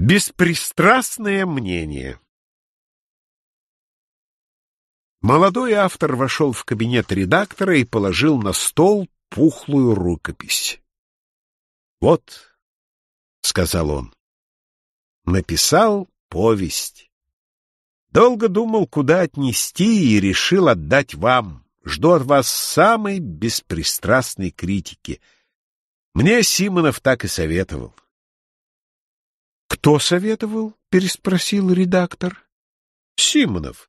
Беспристрастное мнение Молодой автор вошел в кабинет редактора и положил на стол пухлую рукопись. «Вот», — сказал он, — написал повесть. Долго думал, куда отнести, и решил отдать вам. Жду от вас самой беспристрастной критики. Мне Симонов так и советовал. Кто советовал? переспросил редактор. Симонов,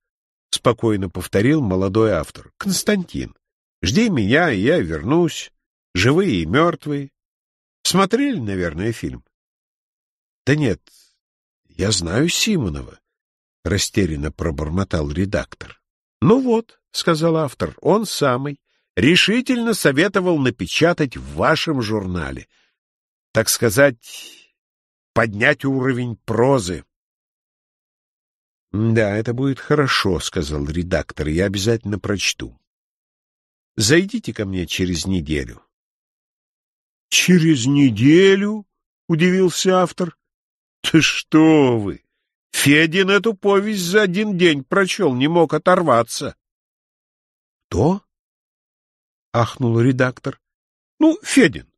спокойно повторил молодой автор. Константин, жди меня, и я вернусь. Живые и мертвые. Смотрели, наверное, фильм? Да нет, я знаю Симонова, растерянно пробормотал редактор. Ну вот, сказал автор, он самый. Решительно советовал напечатать в вашем журнале. Так сказать, поднять уровень прозы. — Да, это будет хорошо, — сказал редактор, — я обязательно прочту. — Зайдите ко мне через неделю. — Через неделю? — удивился автор. — Ты что вы! Федин эту повесть за один день прочел, не мог оторваться. — Кто? — ахнул редактор. — Ну, Федин.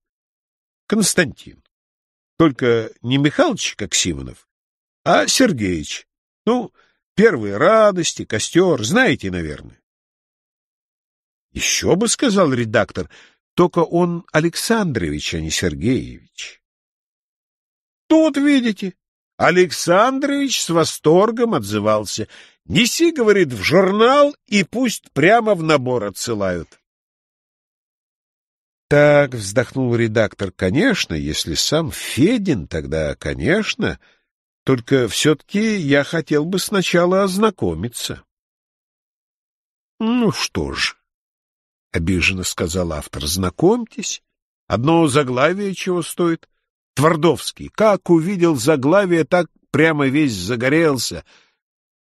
Константин. Только не Михалыч как Симонов, а Сергеич. Ну, первые радости, костер, знаете, наверное. Еще бы, сказал редактор, только он Александрович, а не Сергеевич. Тут, видите, Александрович с восторгом отзывался. Неси, говорит, в журнал и пусть прямо в набор отсылают. Так, вздохнул редактор, конечно, если сам Федин, тогда, конечно. Только все-таки я хотел бы сначала ознакомиться. Ну что ж, обиженно сказал автор, знакомьтесь. Одно заглавие чего стоит? Твардовский, как увидел заглавие, так прямо весь загорелся.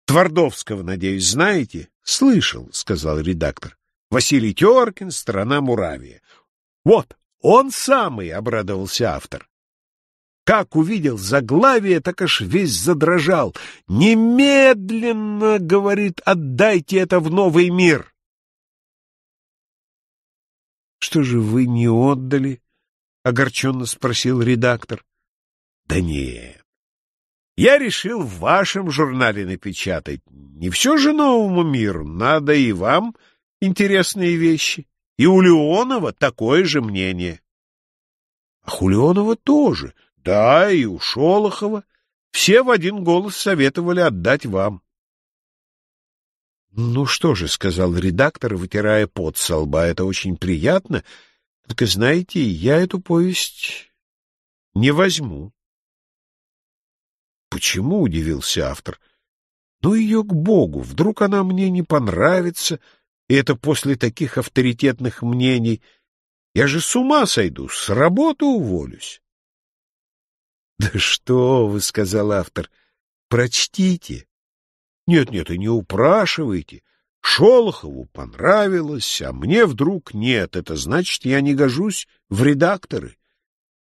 Твардовского, надеюсь, знаете? Слышал, сказал редактор. Василий Теркин, страна Муравия. Вот, он самый, — обрадовался автор. Как увидел заглавие, так аж весь задрожал. «Немедленно, — говорит, — отдайте это в новый мир!» «Что же вы не отдали?» — огорченно спросил редактор. «Да нет, я решил в вашем журнале напечатать. Не все же новому миру, надо и вам интересные вещи». И у Леонова такое же мнение. Ах, у Леонова тоже. Да, и у Шолохова. Все в один голос советовали отдать вам. «Ну что же», — сказал редактор, вытирая пот со лба, — «это очень приятно. Только, знаете, я эту повесть не возьму». «Почему?» — удивился автор. «Ну ее к Богу! Вдруг она мне не понравится?» И это после таких авторитетных мнений. Я же с ума сойду, с работы уволюсь. — Да что вы, — сказал автор, — прочтите. Нет-нет, и не упрашивайте. Шолохову понравилось, а мне вдруг нет. Это значит, я не гожусь в редакторы.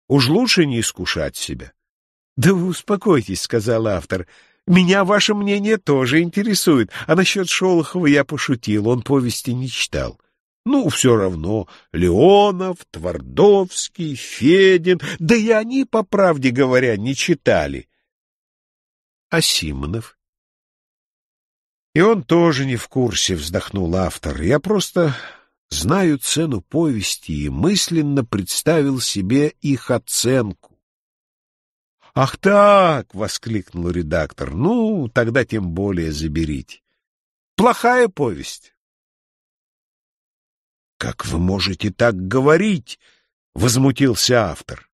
Уж лучше не искушать себя. — Да вы успокойтесь, — сказал автор, — меня ваше мнение тоже интересует, а насчет Шолохова я пошутил, он повести не читал. Ну, все равно, Леонов, Твардовский, Федин, да и они, по правде говоря, не читали. А Симонов? И он тоже не в курсе, вздохнул автор. Я просто знаю цену повести и мысленно представил себе их оценку. «Ах так!» — воскликнул редактор. «Ну, тогда тем более заберите. Плохая повесть». «Как вы можете так говорить?» — возмутился автор.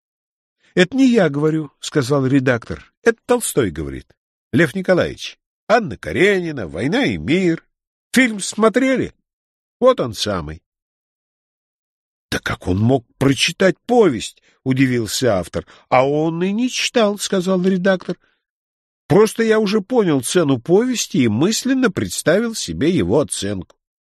«Это не я говорю», — сказал редактор. «Это Толстой говорит. Лев Николаевич, Анна Каренина, «Война и мир». Фильм смотрели? Вот он самый. «Да как он мог прочитать повесть?» — удивился автор. «А он и не читал», — сказал редактор. «Просто я уже понял цену повести и мысленно представил себе его оценку».